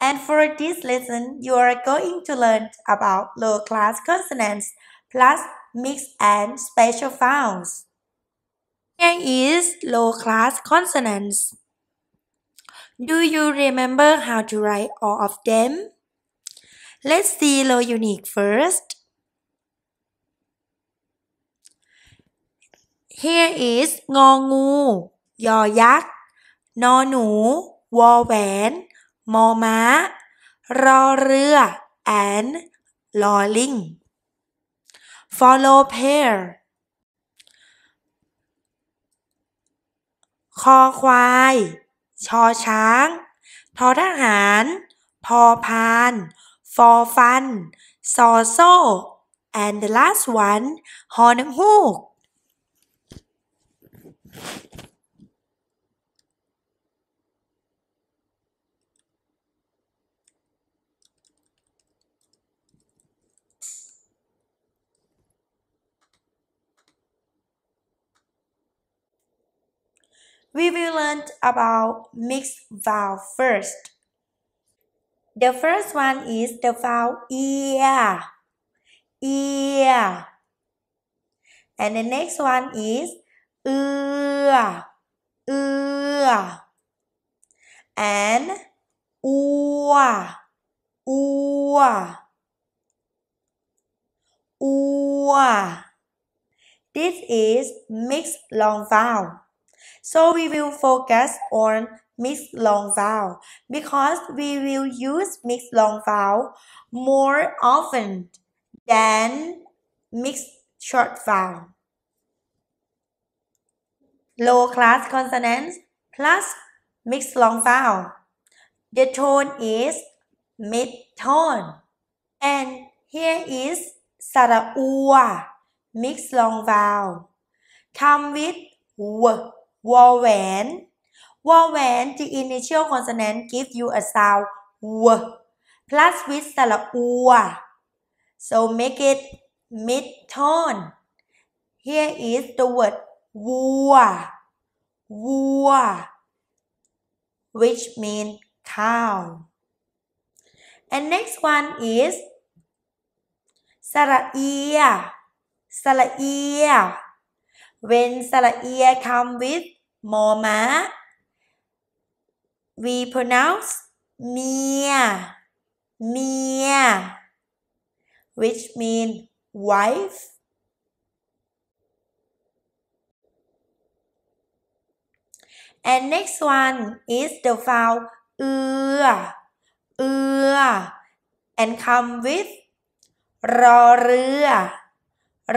And for this lesson, you are going to learn about low class consonants plus mixed and special vowels. Here is is class consonants. Do you remember how to write all of them? Let's see low unique first. Here wawen. มอม้ารอเรือ and ลอลิง follow pair คอควาย ชอช้าง ทอทหาร พอพาน ฟอฟัน ซอโซ่ and the last one หอนังฮูก we will learn about mixed vowel first. The first one is the vowel ear, ear. And the next one is ưa, ưa. And ua, ua, ua. This is mixed long vowel. So we will focus on mixed long vowel because we will use mixed long vowel more often than mixed short vowel. Low class consonants plus mixed long vowel. The tone is mid tone. And here is Saraua, mixed long vowel. Come with W วแหวน wall แหวน the initial consonant gives you a sound w plus with สระอัว so make it mid tone here is the word วัววัว which mean cow and next one is /saraia/. When สระเอีย come with moma, we pronounce Mia, which mean wife and next one is the vowel เอือเอือ and come with รอเรือ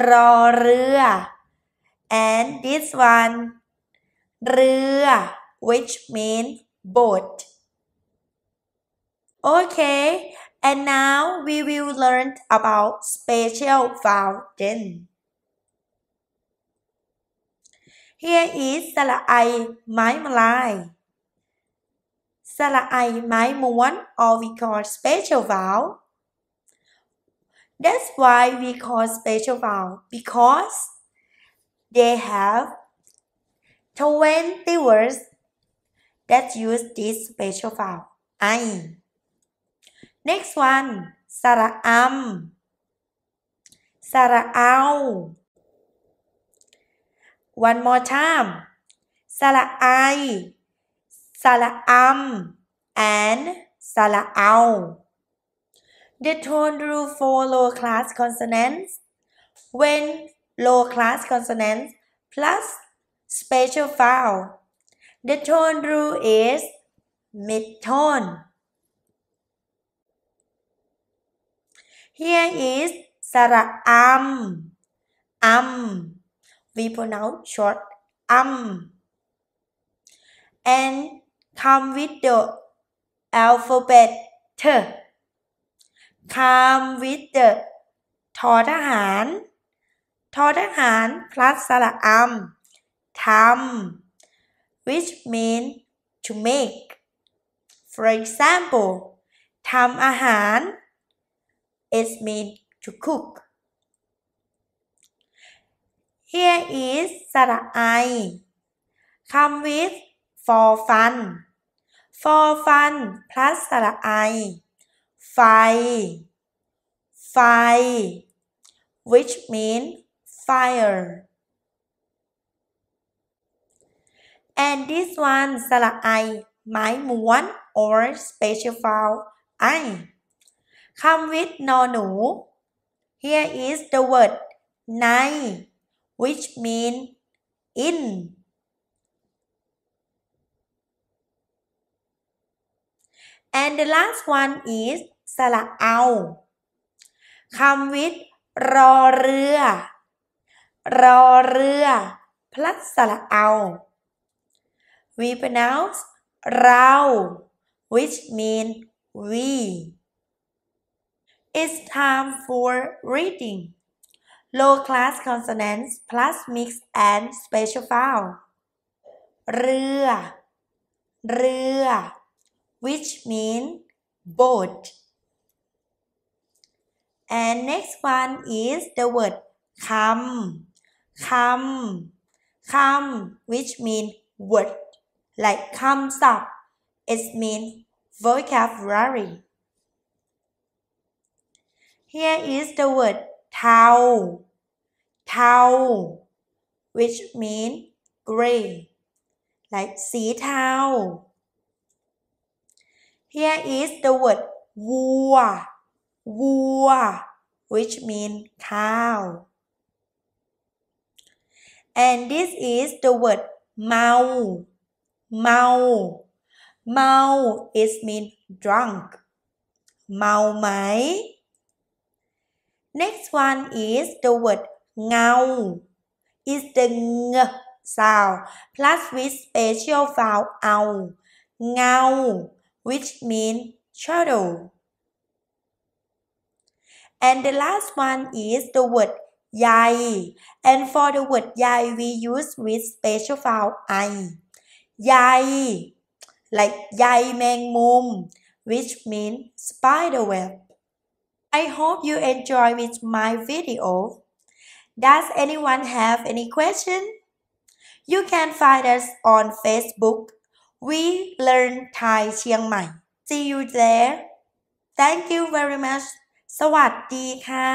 รอเรือ and this one เรือ which means boat okay and now we will learn about special vowel then here is สระไอไม้มลายสระไอไม้ม้วน or we call special vowel that's why we call special vowel because they have 20 words that use this special vowel. I. Next one, salaam, am. One more time. Sarah I. And Sarah The tone rule lower class consonants when lower class consonants plus special vowel. The tone rule is mid-tone. Here is Sarah am. Um. We pronounce short um. And come with the alphabet t. Come with the ทอทหารทอทหาร plus สระอัมทำ which m e a n to make for example ทำอาหาร it m e a n to cook here is สระไอ come with for fun for fun plus สระไอไฟไฟ which means fire. And this one sẽ là I, máy muốn or special vowel I. Come with no nụ. Here is the word nai, which means in. And the last one is สระเอา come with รอเรือรอเรือ plus we pronounce เรา which mean we it's time for reading low class consonants plus mix and special vowel เรือเรือ which mean boat and next one is the word คำ come, which mean word like up. it means vocabulary here is the word tau, tau, which mean gray like tau. here is the word wua which mean cow and this is the word mau. Mau. Mau is mean drunk. Mau mai. Next one is the word ngau. Is the ng sound plus with special vowel ao. Ngau, which means shadow. And the last one is the word yai. And for the word yai, we use with special vowel i. Yai, like yai meng mum, which means spider web. I hope you enjoy with my video. Does anyone have any question? You can find us on Facebook. We learn Thai Chiang Mai. See you there. Thank you very much. สวัสดีค่ะ